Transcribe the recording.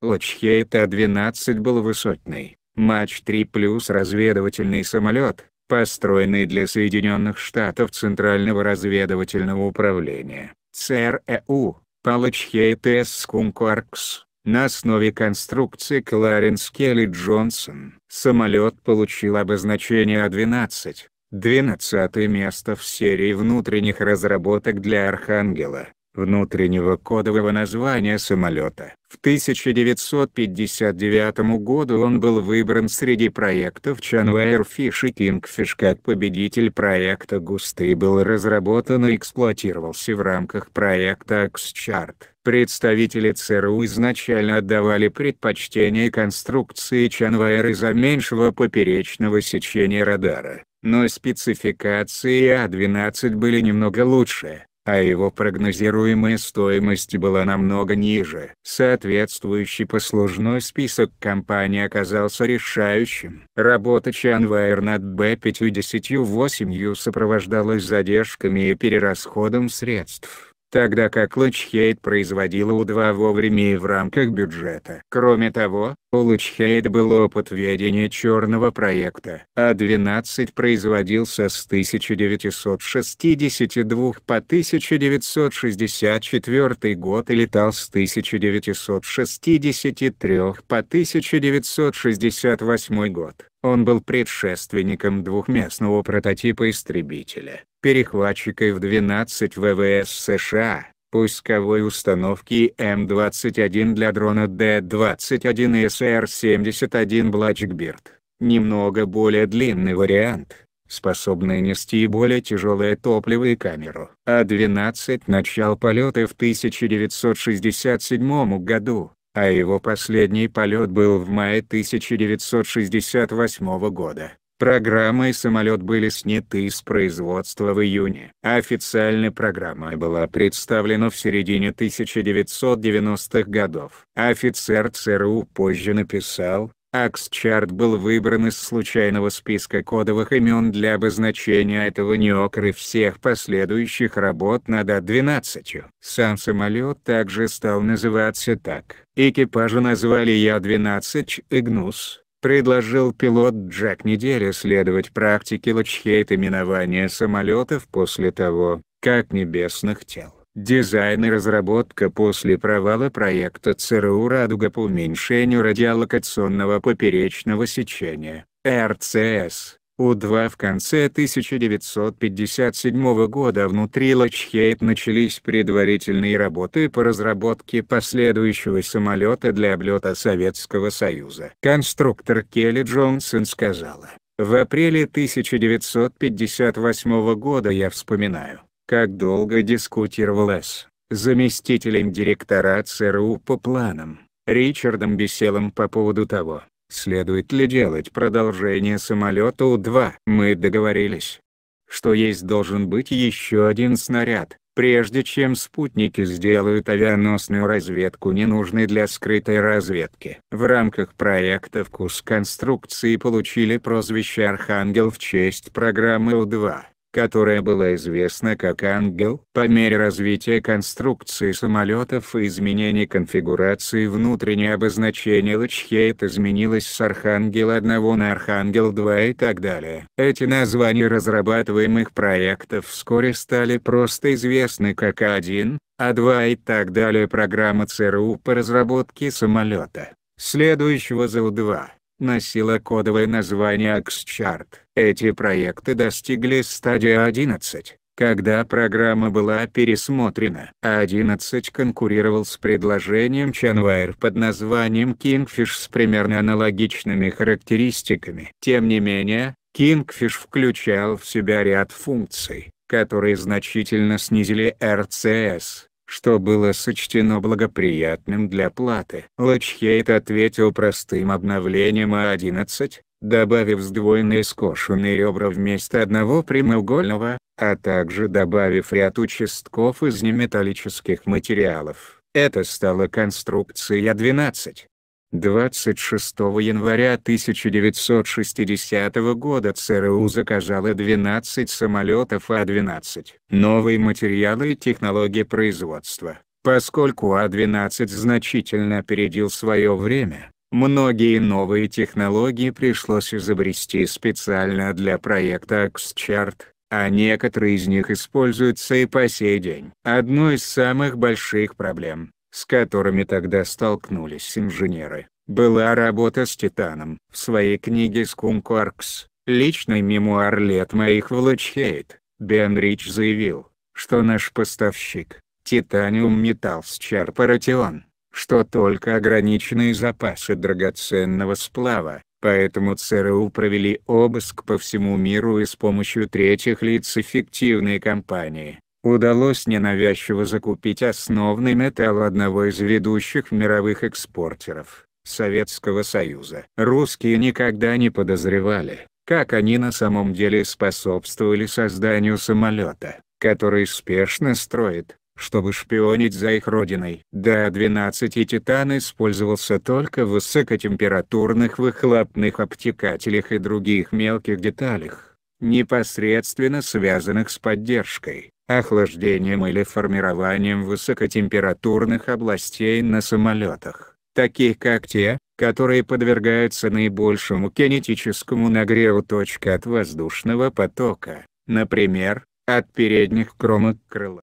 т 12 был высотный, Матч 3 плюс разведывательный самолет, построенный для Соединенных Штатов Центрального разведывательного управления, ЦРЭУ, ТС Скункоркс, на основе конструкции Кларенс Келли Джонсон. Самолет получил обозначение А-12, 12 место в серии внутренних разработок для Архангела внутреннего кодового названия самолета. В 1959 году он был выбран среди проектов Chanwairfish и Kingfish как победитель проекта Густ и был разработан и эксплуатировался в рамках проекта X-Chart. Представители ЦРУ изначально отдавали предпочтение конструкции Chanwair из-за меньшего поперечного сечения радара, но спецификации А-12 были немного лучше а его прогнозируемая стоимость была намного ниже. Соответствующий послужной список компаний оказался решающим. Работа Чанвайер над B58 сопровождалась задержками и перерасходом средств тогда как Лучхейт производила У-2 вовремя и в рамках бюджета. Кроме того, у Лучхейд был опыт ведения черного проекта. А-12 производился с 1962 по 1964 год и летал с 1963 по 1968 год. Он был предшественником двухместного прототипа истребителя. Перехватчикой в 12 ВВС США, пусковой установки М-21 для дрона Д-21 и СР-71 Блачбирд. Немного более длинный вариант, способный нести более тяжелое топливо и камеру. А-12 начал полеты в 1967 году, а его последний полет был в мае 1968 года. Программа и самолет были сняты с производства в июне. Официально программа была представлена в середине 1990-х годов. Офицер ЦРУ позже написал, Аксчарт был выбран из случайного списка кодовых имен для обозначения этого и всех последующих работ над А-12. Сам самолет также стал называться так. Экипажа назвали Я-12 «Игнус», предложил пилот Джек неделю следовать практике Лачхейта минования самолетов после того, как небесных тел. Дизайн и разработка после провала проекта ЦРУ «Радуга» по уменьшению радиолокационного поперечного сечения, РЦС, у-2 в конце 1957 года внутри Лачхейт начались предварительные работы по разработке последующего самолета для облета Советского Союза. Конструктор Келли Джонсон сказала, «В апреле 1958 года я вспоминаю, как долго дискутировала с заместителем директора ЦРУ по планам, Ричардом Беселом по поводу того, Следует ли делать продолжение самолета У-2? Мы договорились, что есть должен быть еще один снаряд, прежде чем спутники сделают авианосную разведку ненужной для скрытой разведки. В рамках проекта «Вкус конструкции» получили прозвище «Архангел» в честь программы У-2 которая была известна как «Ангел». По мере развития конструкции самолетов и изменений конфигурации внутреннее обозначение Лачхейт изменилось с «Архангел-1» на «Архангел-2» и так далее. Эти названия разрабатываемых проектов вскоре стали просто известны как А1, А2 и так далее программа ЦРУ по разработке самолета, следующего ЗУ-2 носила кодовое название X-Chart. Эти проекты достигли стадии 11, когда программа была пересмотрена. 11 конкурировал с предложением Chanwire под названием Kingfish с примерно аналогичными характеристиками. Тем не менее, Kingfish включал в себя ряд функций, которые значительно снизили RCS что было сочтено благоприятным для платы. Лачхейт ответил простым обновлением А11, добавив сдвоенные скошенные ребра вместо одного прямоугольного, а также добавив ряд участков из неметаллических материалов. Это стало конструкцией А12. 26 января 1960 года ЦРУ заказала 12 самолетов А-12. Новые материалы и технологии производства. Поскольку А-12 значительно опередил свое время, многие новые технологии пришлось изобрести специально для проекта X-Chart а некоторые из них используются и по сей день. Одной из самых больших проблем, с которыми тогда столкнулись инженеры, была работа с Титаном. В своей книге «Скумкуаркс. Личный мемуар лет моих в Лучхейт» Бен Рич заявил, что наш поставщик, Титаниум Металлс Чарпаратион, что только ограниченные запасы драгоценного сплава, поэтому ЦРУ провели обыск по всему миру и с помощью третьих лиц эффективной компании, удалось ненавязчиво закупить основный металл одного из ведущих мировых экспортеров – Советского Союза. Русские никогда не подозревали, как они на самом деле способствовали созданию самолета, который спешно строит, чтобы шпионить за их родиной. Да, 12 «Титан» использовался только в высокотемпературных выхлопных обтекателях и других мелких деталях, непосредственно связанных с поддержкой охлаждением или формированием высокотемпературных областей на самолетах, таких как те, которые подвергаются наибольшему кинетическому нагреву точка от воздушного потока, например, от передних кромок крыла.